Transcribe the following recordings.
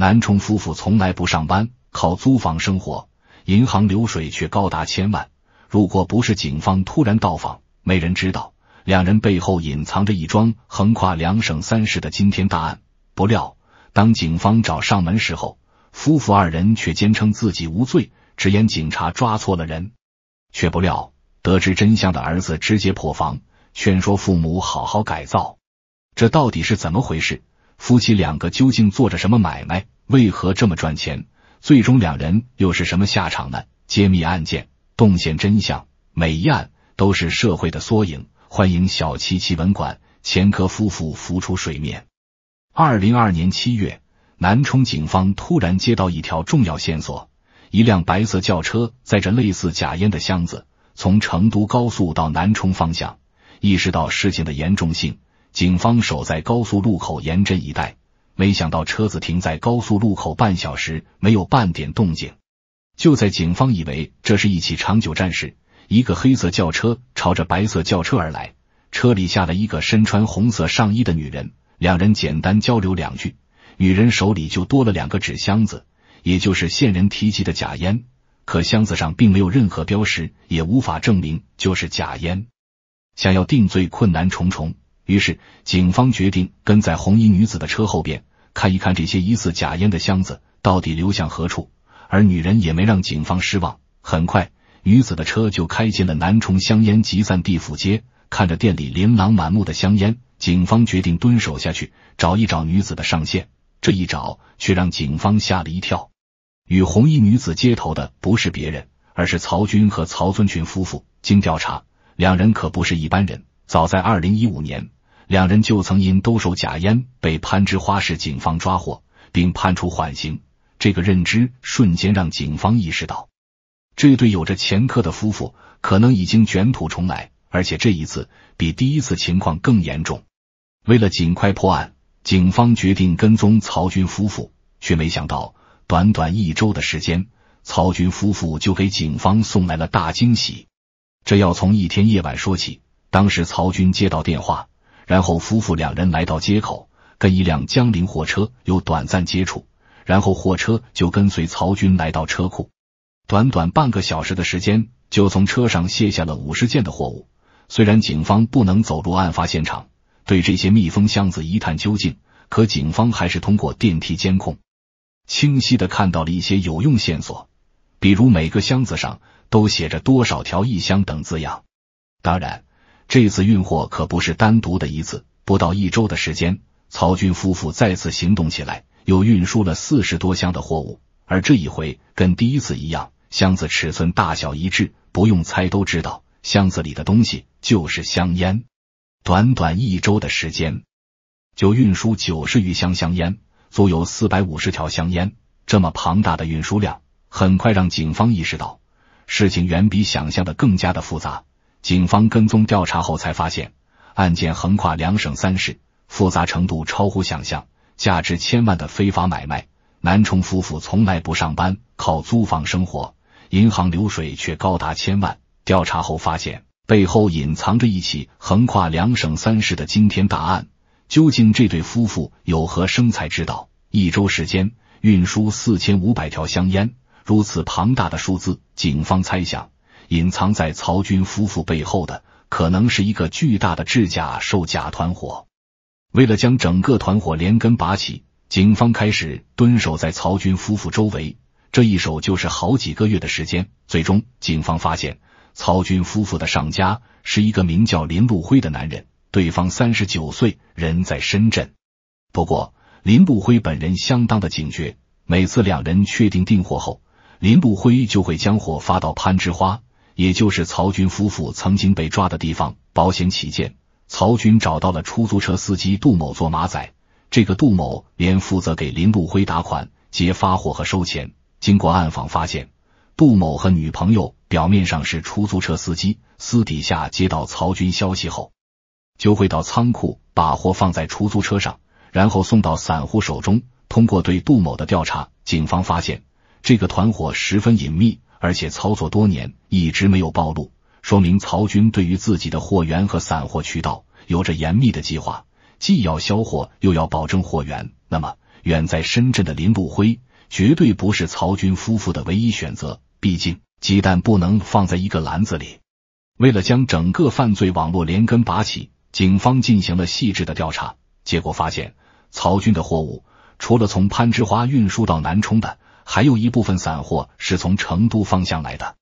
南充夫妇从来不上班，靠租房生活，银行流水却高达千万。如果不是警方突然到访，没人知道两人背后隐藏着一桩横跨两省三市的惊天大案。不料，当警方找上门时候，夫妇二人却坚称自己无罪，直言警察抓错了人。却不料得知真相的儿子直接破防，劝说父母好好改造。这到底是怎么回事？夫妻两个究竟做着什么买卖？为何这么赚钱？最终两人又是什么下场呢？揭秘案件，洞现真相。每一案都是社会的缩影。欢迎小七奇闻馆，前科夫妇浮出水面。二零二年七月，南充警方突然接到一条重要线索：一辆白色轿车载着类似假烟的箱子，从成都高速到南充方向。意识到事情的严重性。警方守在高速路口严阵以待，没想到车子停在高速路口半小时没有半点动静。就在警方以为这是一起长久战时，一个黑色轿车朝着白色轿车而来，车里下了一个身穿红色上衣的女人，两人简单交流两句，女人手里就多了两个纸箱子，也就是线人提及的假烟。可箱子上并没有任何标识，也无法证明就是假烟，想要定罪困难重重。于是，警方决定跟在红衣女子的车后边，看一看这些疑似假烟的箱子到底流向何处。而女人也没让警方失望，很快，女子的车就开进了南充香烟集散地府街。看着店里琳琅满目的香烟，警方决定蹲守下去，找一找女子的上线。这一找却让警方吓了一跳。与红衣女子接头的不是别人，而是曹军和曹尊群夫妇。经调查，两人可不是一般人。早在二零一五年。两人就曾因兜售假烟被攀枝花市警方抓获，并判处缓刑。这个认知瞬间让警方意识到，这对有着前科的夫妇可能已经卷土重来，而且这一次比第一次情况更严重。为了尽快破案，警方决定跟踪曹军夫妇，却没想到短短一周的时间，曹军夫妇就给警方送来了大惊喜。这要从一天夜晚说起，当时曹军接到电话。然后夫妇两人来到街口，跟一辆江铃货车有短暂接触，然后货车就跟随曹军来到车库。短短半个小时的时间，就从车上卸下了五十件的货物。虽然警方不能走入案发现场，对这些密封箱子一探究竟，可警方还是通过电梯监控，清晰的看到了一些有用线索，比如每个箱子上都写着多少条一箱等字样。当然。这次运货可不是单独的一次，不到一周的时间，曹军夫妇再次行动起来，又运输了四十多箱的货物。而这一回跟第一次一样，箱子尺寸大小一致，不用猜都知道，箱子里的东西就是香烟。短短一周的时间，就运输九十余箱香烟，足有四百五十条香烟。这么庞大的运输量，很快让警方意识到，事情远比想象的更加的复杂。警方跟踪调查后才发现，案件横跨两省三市，复杂程度超乎想象，价值千万的非法买卖。南充夫妇从来不上班，靠租房生活，银行流水却高达千万。调查后发现，背后隐藏着一起横跨两省三市的惊天大案。究竟这对夫妇有何生财之道？一周时间运输四千五百条香烟，如此庞大的数字，警方猜想。隐藏在曹军夫妇背后的，可能是一个巨大的制假售假团伙。为了将整个团伙连根拔起，警方开始蹲守在曹军夫妇周围，这一守就是好几个月的时间。最终，警方发现曹军夫妇的上家是一个名叫林路辉的男人，对方三十九岁，人在深圳。不过，林路辉本人相当的警觉，每次两人确定订货后，林路辉就会将货发到攀枝花。也就是曹军夫妇曾经被抓的地方。保险起见，曹军找到了出租车司机杜某做马仔。这个杜某连负责给林路辉打款、接发货和收钱。经过暗访发现，杜某和女朋友表面上是出租车司机，私底下接到曹军消息后，就会到仓库把货放在出租车上，然后送到散户手中。通过对杜某的调查，警方发现这个团伙十分隐秘。而且操作多年，一直没有暴露，说明曹军对于自己的货源和散货渠道有着严密的计划，既要销货，又要保证货源。那么，远在深圳的林步辉绝对不是曹军夫妇的唯一选择。毕竟，鸡蛋不能放在一个篮子里。为了将整个犯罪网络连根拔起，警方进行了细致的调查，结果发现曹军的货物除了从攀枝花运输到南充的。还有一部分散货是从成都方向来的，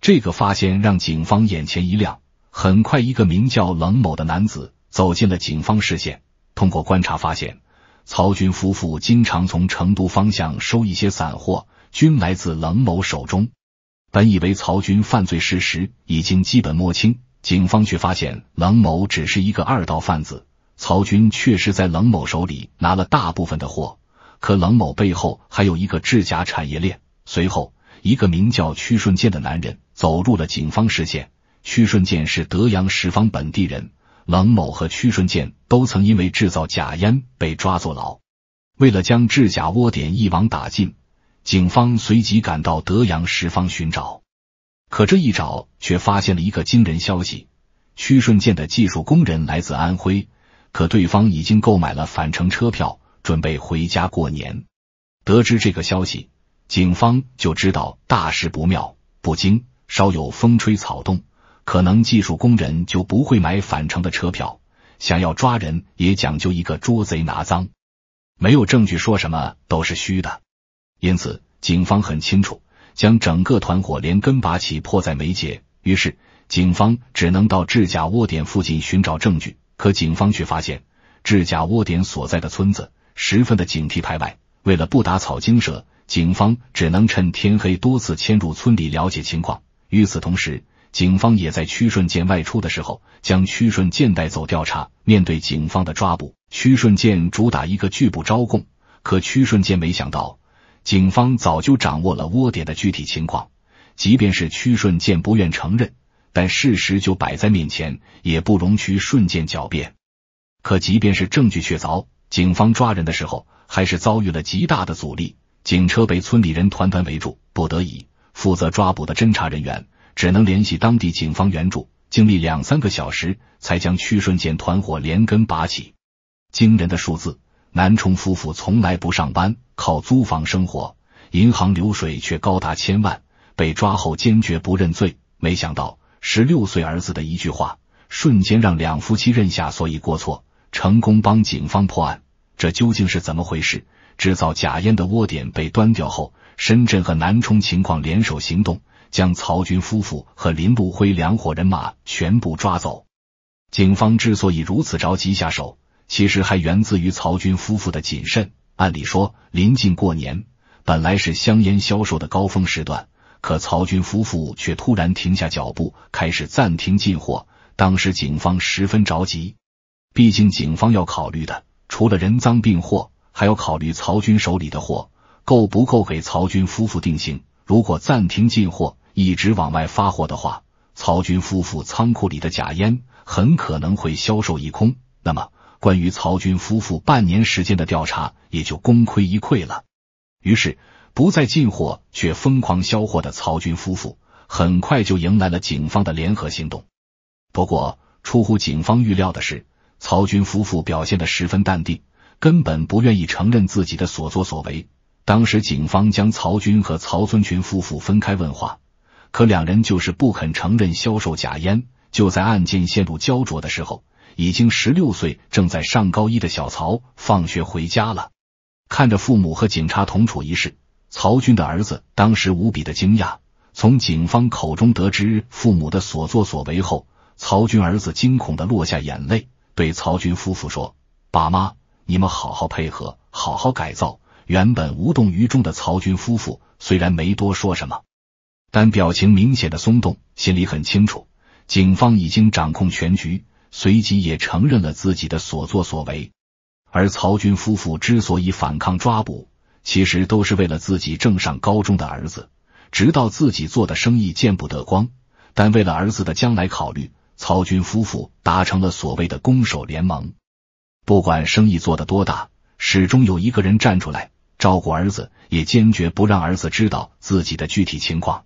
这个发现让警方眼前一亮。很快，一个名叫冷某的男子走进了警方视线。通过观察发现，曹军夫妇经常从成都方向收一些散货，均来自冷某手中。本以为曹军犯罪事实已经基本摸清，警方却发现冷某只是一个二道贩子。曹军确实在冷某手里拿了大部分的货。可冷某背后还有一个制假产业链。随后，一个名叫屈顺建的男人走入了警方视线。屈顺建是德阳十方本地人，冷某和屈顺建都曾因为制造假烟被抓坐牢。为了将制假窝点一网打尽，警方随即赶到德阳十方寻找。可这一找，却发现了一个惊人消息：屈顺建的技术工人来自安徽，可对方已经购买了返程车票。准备回家过年，得知这个消息，警方就知道大事不妙。不惊，稍有风吹草动，可能技术工人就不会买返程的车票。想要抓人，也讲究一个捉贼拿赃，没有证据，说什么都是虚的。因此，警方很清楚，将整个团伙连根拔起迫在眉睫。于是，警方只能到制假窝点附近寻找证据。可警方却发现，制假窝点所在的村子。十分的警惕排外，为了不打草惊蛇，警方只能趁天黑多次潜入村里了解情况。与此同时，警方也在屈顺建外出的时候将屈顺建带走调查。面对警方的抓捕，屈顺建主打一个拒不招供。可屈顺建没想到，警方早就掌握了窝点的具体情况。即便是屈顺建不愿承认，但事实就摆在面前，也不容屈顺建狡辩。可即便是证据确凿。警方抓人的时候，还是遭遇了极大的阻力，警车被村里人团团围住，不得已，负责抓捕的侦查人员只能联系当地警方援助，经历两三个小时，才将屈顺建团伙连根拔起。惊人的数字，南充夫妇从来不上班，靠租房生活，银行流水却高达千万，被抓后坚决不认罪，没想到十六岁儿子的一句话，瞬间让两夫妻认下所以过错。成功帮警方破案，这究竟是怎么回事？制造假烟的窝点被端掉后，深圳和南充情况联手行动，将曹军夫妇和林步辉两伙人马全部抓走。警方之所以如此着急下手，其实还源自于曹军夫妇的谨慎。按理说，临近过年，本来是香烟销售的高峰时段，可曹军夫妇却突然停下脚步，开始暂停进货。当时警方十分着急。毕竟，警方要考虑的除了人赃并获，还要考虑曹军手里的货够不够给曹军夫妇定性。如果暂停进货，一直往外发货的话，曹军夫妇仓库里的假烟很可能会销售一空。那么，关于曹军夫妇半年时间的调查也就功亏一篑了。于是，不再进货却疯狂销货的曹军夫妇，很快就迎来了警方的联合行动。不过，出乎警方预料的是。曹军夫妇表现的十分淡定，根本不愿意承认自己的所作所为。当时警方将曹军和曹村群夫妇分开问话，可两人就是不肯承认销售假烟。就在案件陷入焦灼的时候，已经十六岁、正在上高一的小曹放学回家了。看着父母和警察同处一室，曹军的儿子当时无比的惊讶。从警方口中得知父母的所作所为后，曹军儿子惊恐的落下眼泪。对曹军夫妇说：“爸妈，你们好好配合，好好改造。”原本无动于衷的曹军夫妇虽然没多说什么，但表情明显的松动，心里很清楚，警方已经掌控全局。随即也承认了自己的所作所为。而曹军夫妇之所以反抗抓捕，其实都是为了自己正上高中的儿子。直到自己做的生意见不得光，但为了儿子的将来考虑。曹军夫妇达成了所谓的攻守联盟，不管生意做的多大，始终有一个人站出来照顾儿子，也坚决不让儿子知道自己的具体情况。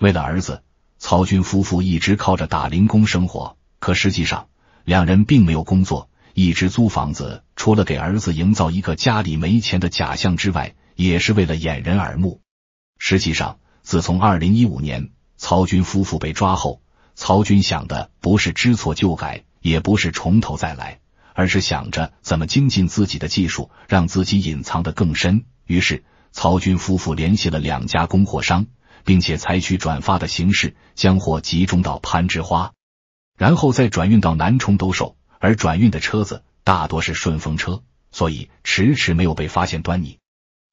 为了儿子，曹军夫妇一直靠着打零工生活，可实际上两人并没有工作，一直租房子，除了给儿子营造一个家里没钱的假象之外，也是为了掩人耳目。实际上，自从二零一五年曹军夫妇被抓后。曹军想的不是知错就改，也不是从头再来，而是想着怎么精进自己的技术，让自己隐藏的更深。于是，曹军夫妇联系了两家供货商，并且采取转发的形式，将货集中到攀枝花，然后再转运到南充兜售。而转运的车子大多是顺风车，所以迟迟没有被发现端倪。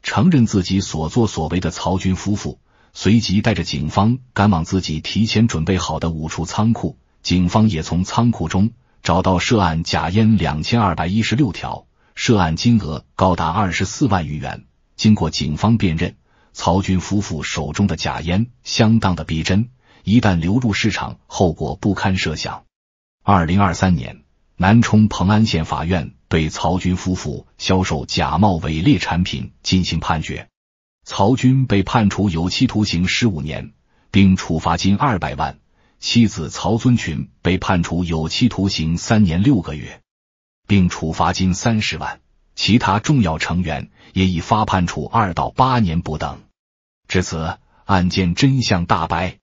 承认自己所作所为的曹军夫妇。随即带着警方赶往自己提前准备好的五处仓库，警方也从仓库中找到涉案假烟两千二百一十六条，涉案金额高达二十四万余元。经过警方辨认，曹军夫妇手中的假烟相当的逼真，一旦流入市场，后果不堪设想。二零二三年，南充蓬安县法院对曹军夫妇销售假冒伪劣产品进行判决。曹军被判处有期徒刑十五年，并处罚金二百万；妻子曹尊群被判处有期徒刑三年六个月，并处罚金三十万；其他重要成员也已发判处二到八年不等。至此，案件真相大白。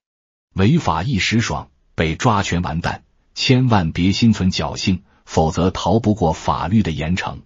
违法一时爽，被抓全完蛋，千万别心存侥幸，否则逃不过法律的严惩。